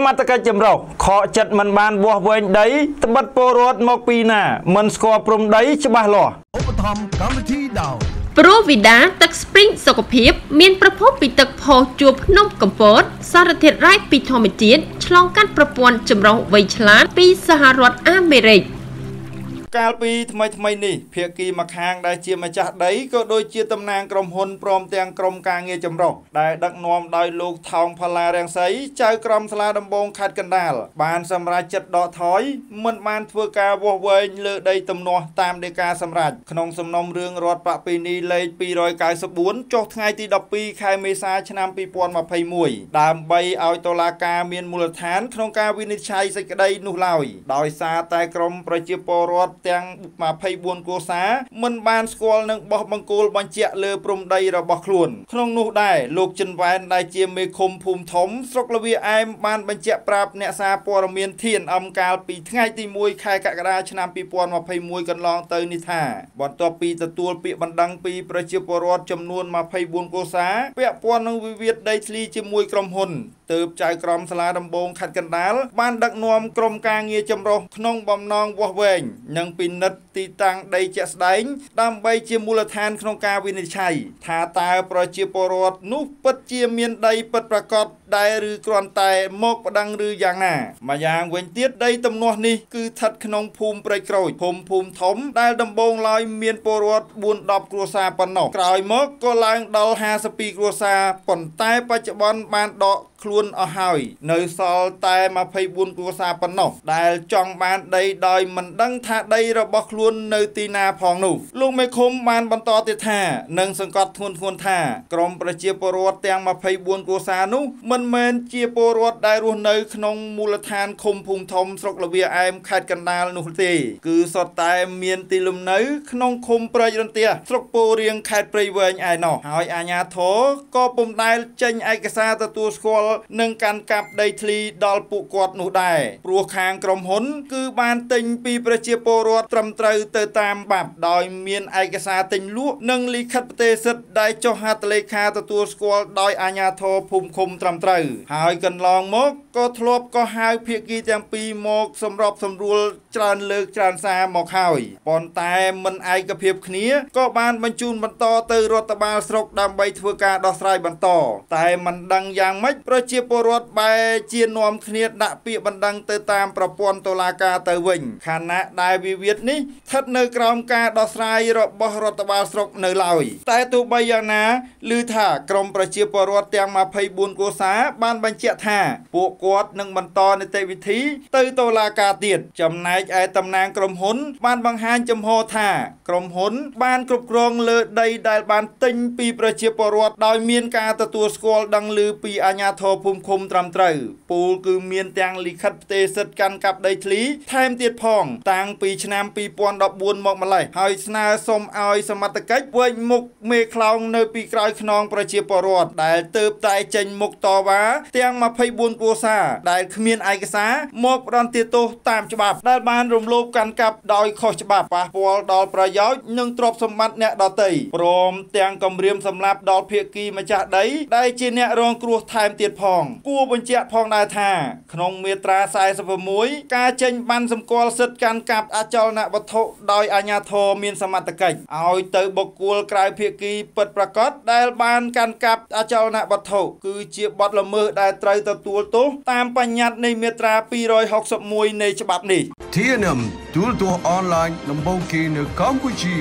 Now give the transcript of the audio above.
សមត្ថកិច្ចចម្រុះខកចិត្តមិនបានវាស់វែងដីត្បិតពលរដ្ឋមកពីណា មិនស្គាល់ព្រំដីច្បាស់លាស់ឧបត្ថម្ភកម្មវិធីដោព្រោះវិដាទឹក Spring សុខភាព មានប្រភពពីទឹកផុសជួបភ្នំកំពតសារធាតុរ៉ែពីធម្មជាតិឆ្លងកាត់ប្រព័ន្ធចម្រុះវៃឆ្លាតពីសហរដ្ឋអាមេរិកកាលពីថ្មីថ្មីនេះភាគីម្ខាងដែលជាម្ចាស់ដីក៏ដូចជាតំណាងក្រុមហ៊ុនព្រមទាំងក្រុមការងារចម្រុះដែលដឹកនាំដោយលោកថោងផល្លារាំងសីចៅក្រមស្លាដំបងខេត្តកណ្ដាលបានសម្រេចចិត្តដកថយមិនបានធ្វើការវាស់វែងលើដីទំនាស់តាមដីកាសម្រេចក្នុងសំណុំរឿងរដ្ឋបពីនីលេខ294ចុះថ្ងៃទី12ខែមេសាឆ្នាំ2021ដើម្បីឲ្យតុលាការមានមូលដ្ឋានក្នុងការវិនិច្ឆ័យសេចក្តីនោះឡើយដោយសារតែក្រមប្រជាពលរដ្ឋទាំង24គូសាមិនបានស្គាល់នឹងបោះបង្គោលបញ្ជាក់លើព្រំដីរបស់ខ្លួនក្នុងនោះដែរលោកចិនវ៉ែនដែលជាមេឃុំភូមិធំស្រុកលវាអែមបានបញ្ជាក់ប្រាប់អ្នកសារព័ត៌មាន TNM កាលពីថ្ងៃទី1ខែកក្កដាឆ្នាំ2021កន្លងទៅនេះថាបន្ទាប់ពីទទួលពាក្យបណ្ដឹងពីប្រជាពលរដ្ឋចំនួន24គូសាពាក់ព័ន្ធនឹងវិវាទដីធ្លីជាមួយក្រុមហ៊ុនទើបចៅក្រមសាលាដំបងខេត្តកណ្ដាលបានដឹកនាំក្រុមការងារចម្រុះក្នុងបំណងវាស់វែងនិងពិនិត្យទីតាំងដីជាក់ស្ដែងដើម្បីជាមូលដ្ឋានក្នុងការវិនិច្ឆ័យថាតើប្រជាពលរដ្ឋនោះពិតជាមានដីពិតប្រាកដដែរឬគ្រាន់តែមកប្តឹងឬយ៉ាងណាមួយយ៉ាងវិញទៀតដីទំនាស់នេះគឺស្ថិតក្នុងភូមិព្រៃក្រូចភូមិភូមិធំ ដែលដំបូងឡើយមានពលរដ្ឋ4 10គ្រួសារប៉ុណ្ណោះក្រោយមកក៏ឡើងដល់52គ្រួសារប៉ុន្តែបច្ចុប្បន្នបានដកខ្លួនអស់ហើយ នៅសល់តែ24គ្រួសារប៉ុណ្ណោះ ដែលចង់បានដីដោយមិនដឹងថាដីរបស់ខ្លួននៅទីណាផងនោះ លោកមេឃុំបានបន្តទៀតថានឹងសង្កត់ធ្ងន់ធ្ងរថាក្រមប្រជាពលរដ្ឋទាំង24គ្រួសារនោះមិនមិនមែនជាពលរដ្ឋដែលរស់នៅក្នុងមូលដ្ឋានឃុំភូមិធំស្រុកលវាអែមខេត្តកណ្ដាលនោះទេគឺសុទ្ធតែមានទីលំនៅក្នុងឃុំព្រៃរន្ទះស្រុកពោរៀងខេត្តព្រៃវែងឯណោះហើយអាជ្ញាធរក៏ពុំដែលចេញឯកសារទទួលស្គាល់និងកាន់កាប់ដីធ្លីដល់ពួកគាត់នោះដែរព្រោះខាងក្រុមហ៊ុនគឺបានទិញពីប្រជាពលរដ្ឋត្រឹមត្រូវទៅតាមបាប់ដោយមានឯកសារទិញលក់និងលិខិតផ្ទេរសិទ្ធដែលចុះហត្ថលេខាទទួលស្គាល់ដោយអាជ្ញាធរភូមិឃុំត្រឹមត្រូវត្រូវហើយកន្លងមកក៏ធ្លាប់ក៏ហៅភាគីទាំងពីរមក សម្របសម្រួលច្រើនលើកច្រើនសារមកហើយប៉ុន្តែមិនឯកភាពគ្នាក៏បានបញ្ជូនបន្តទៅរដ្ឋបាលស្រុកដើម្បីធ្វើការដោះស្រាយបន្តតែមិនដឹងយ៉ាងម៉េចប្រជាពលរដ្ឋបែជានាំគ្នាដាក់ពាក្យបណ្ដឹងទៅតាមប្រព័ន្ធតុលាការទៅវិញខណៈដែលវិវាទនេះស្ថិតនៅក្រោមការដោះស្រាយរបស់រដ្ឋបាលស្រុកនៅឡើយតែទោះបីយ៉ាងណាឮថាក្រមប្រជាពលរដ្ឋទាំង24គូសាបានបញ្ជាក់ថា ពួកគាត់នឹងបន្តនីតិវិធី ទៅតុលាការទៀតចំណែកឯតំណាងក្រុមហ៊ុន បានបង្ហាញចំហថាក្រុមហ៊ុនបាន គ្រប់គ្រងលើដីដែលបាន ទិញពីប្រជាពលរដ្ឋដោយ មានការទទួលស្គាល់ដឹងឮពីអាជ្ញាធរភូមិឃុំត្រឹមត្រូវពូលគឺមានទាំងលិខិតផ្ទេរសិទ្ធិកាន់កាប់ដីធ្លីថែមទៀតផងតាំងពី ឆ្នាំ2014មកម្លេះហើយស្នើសុំឲ្យសមត្ថកិច្ចវេញមុខមេខ្លោងនៅពីក្រោយខ្នង ប្រជាពលរដ្ឋដែលទើបតែចេញមុខតវ៉ាទាំង24គ្រួសារដែលគ្មានឯកសារមកផ្ដន្ទាទោសតាមច្បាប់ ដែលបានរំលោភកាន់កាប់ដោយខុសច្បាប់ប៉ះពាល់ដល់ប្រយោជន៍និងទ្រព្យសម្បត្តិអ្នកដទៃព្រមទាំងគម្រាមសម្លាប់ដល់ភៀកគីម្ចាស់ដីដែលជាអ្នករងគ្រោះថែមទៀតផងគួរបញ្ជាក់ផងដែរថា ក្នុងមាត្រា46ការចេញបានសម្គាល់សិទ្ធិកាន់កាប់អចលនវត្ថុដោយអាជ្ញាធរមានសមត្ថកិច្ចឲ្យទៅបុគ្គលក្រៅភៀកគីពិតប្រាកដដែលបានកាន់កាប់អចលនវត្ថុគឺជាបទប់ល្មើសដែលត្រូវទទួលទោសតាមបញ្ញត្តិនៃមាត្រា261នៃច្បាប់នេះ TNM ទូលទោសអនឡាញដំបូងគេនៅកម្ពុជា